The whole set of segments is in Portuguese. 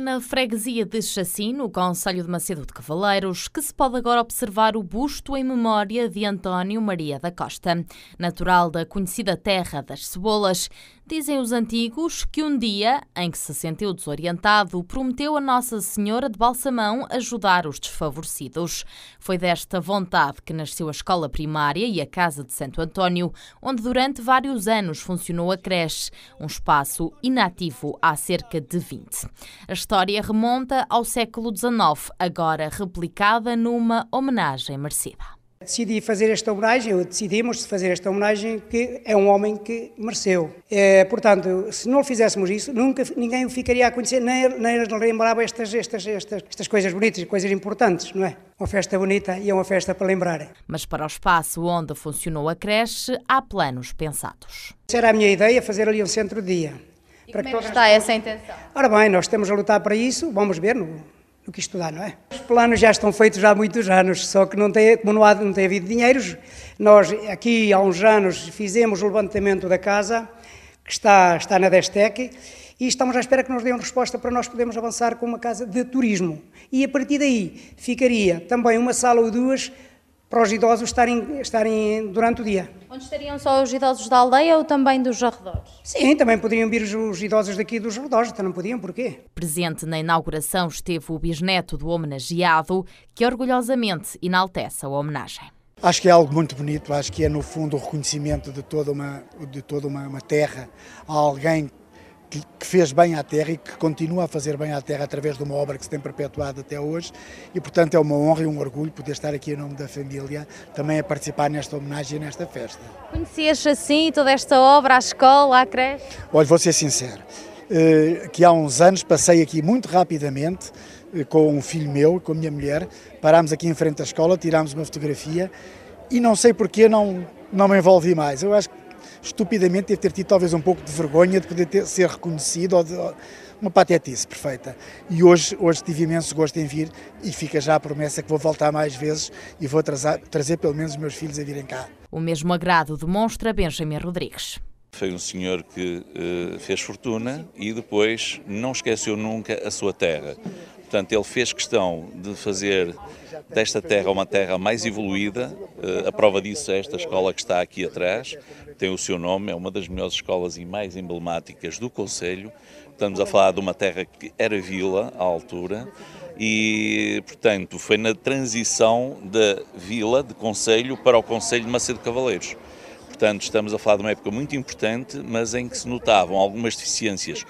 na freguesia de Chacim, no Conselho de Macedo de Cavaleiros, que se pode agora observar o busto em memória de António Maria da Costa, natural da conhecida terra das cebolas. Dizem os antigos que um dia, em que se sentiu desorientado, prometeu a Nossa Senhora de Balsamão ajudar os desfavorecidos. Foi desta vontade que nasceu a escola primária e a Casa de Santo António, onde durante vários anos funcionou a creche, um espaço inativo há cerca de 20. As história remonta ao século XIX, agora replicada numa homenagem merecida. Decidi fazer esta homenagem, ou decidimos fazer esta homenagem, que é um homem que mereceu. É, portanto, se não fizéssemos isso, nunca ninguém o ficaria a conhecer, nem, nem lembrava estas, estas, estas, estas coisas bonitas, coisas importantes, não é? Uma festa bonita e é uma festa para lembrarem. Mas para o espaço onde funcionou a creche, há planos pensados. Essa era a minha ideia, fazer ali um centro-dia e para como é que está essa intenção? Ora bem, nós estamos a lutar para isso, vamos ver no, no que estudar, não é? Os planos já estão feitos há muitos anos, só que não tem, como não, há, não tem havido dinheiros, nós aqui há uns anos fizemos o levantamento da casa, que está, está na Destec, e estamos à espera que nos deem resposta para nós podermos avançar com uma casa de turismo. E a partir daí ficaria também uma sala ou duas para os idosos estarem, estarem durante o dia. Onde estariam só os idosos da aldeia ou também dos arredores? Sim, também poderiam vir os idosos daqui dos arredores, então não podiam, porquê? Presente na inauguração esteve o bisneto do homenageado, que orgulhosamente enaltece a homenagem. Acho que é algo muito bonito, acho que é no fundo o reconhecimento de toda uma, de toda uma, uma terra a alguém que, que, fez bem à terra e que continua a fazer bem à terra através de uma obra que se tem perpetuado até hoje. E, portanto, é uma honra e um orgulho poder estar aqui em nome da família também a participar nesta homenagem e nesta festa. Conhecias assim toda esta obra, a escola, a creche? Olha, vou ser sincero, eh, que há uns anos passei aqui muito rapidamente eh, com um filho meu, com a minha mulher, parámos aqui em frente à escola, tirámos uma fotografia e não sei porquê não, não me envolvi mais. Eu acho que estupidamente deve ter tido talvez um pouco de vergonha de poder ter, ser reconhecido ou de, uma patetice perfeita. E hoje, hoje tive imenso gosto em vir e fica já a promessa que vou voltar mais vezes e vou trazer, trazer pelo menos os meus filhos a virem cá. O mesmo agrado demonstra Benjamin Rodrigues. Foi um senhor que uh, fez fortuna e depois não esqueceu nunca a sua terra. Portanto, ele fez questão de fazer desta terra uma terra mais evoluída. Eh, a prova disso é esta escola que está aqui atrás, tem o seu nome, é uma das melhores escolas e mais emblemáticas do Conselho. Estamos a falar de uma terra que era vila à altura e, portanto, foi na transição da vila, de Conselho, para o Conselho de Macedo Cavaleiros. Portanto, estamos a falar de uma época muito importante, mas em que se notavam algumas deficiências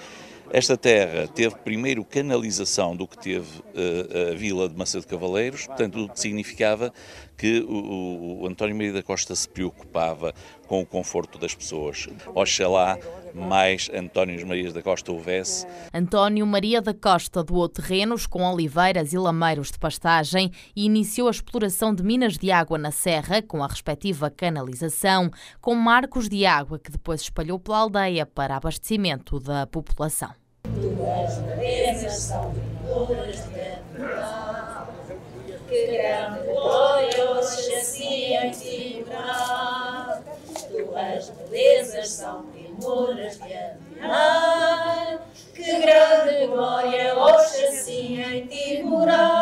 esta terra teve primeiro canalização do que teve eh, a vila de Macedo Cavaleiros, portanto, o que significava que o, o António Maria da Costa se preocupava com o conforto das pessoas. Oxalá mais António Maria da Costa houvesse. António Maria da Costa doou terrenos com oliveiras e lameiros de pastagem e iniciou a exploração de minas de água na serra, com a respectiva canalização, com marcos de água que depois espalhou pela aldeia para abastecimento da população. Que grande glória se assim em ti, as belezas são primoras de admirar. Que grande glória hoje assim em ti morar.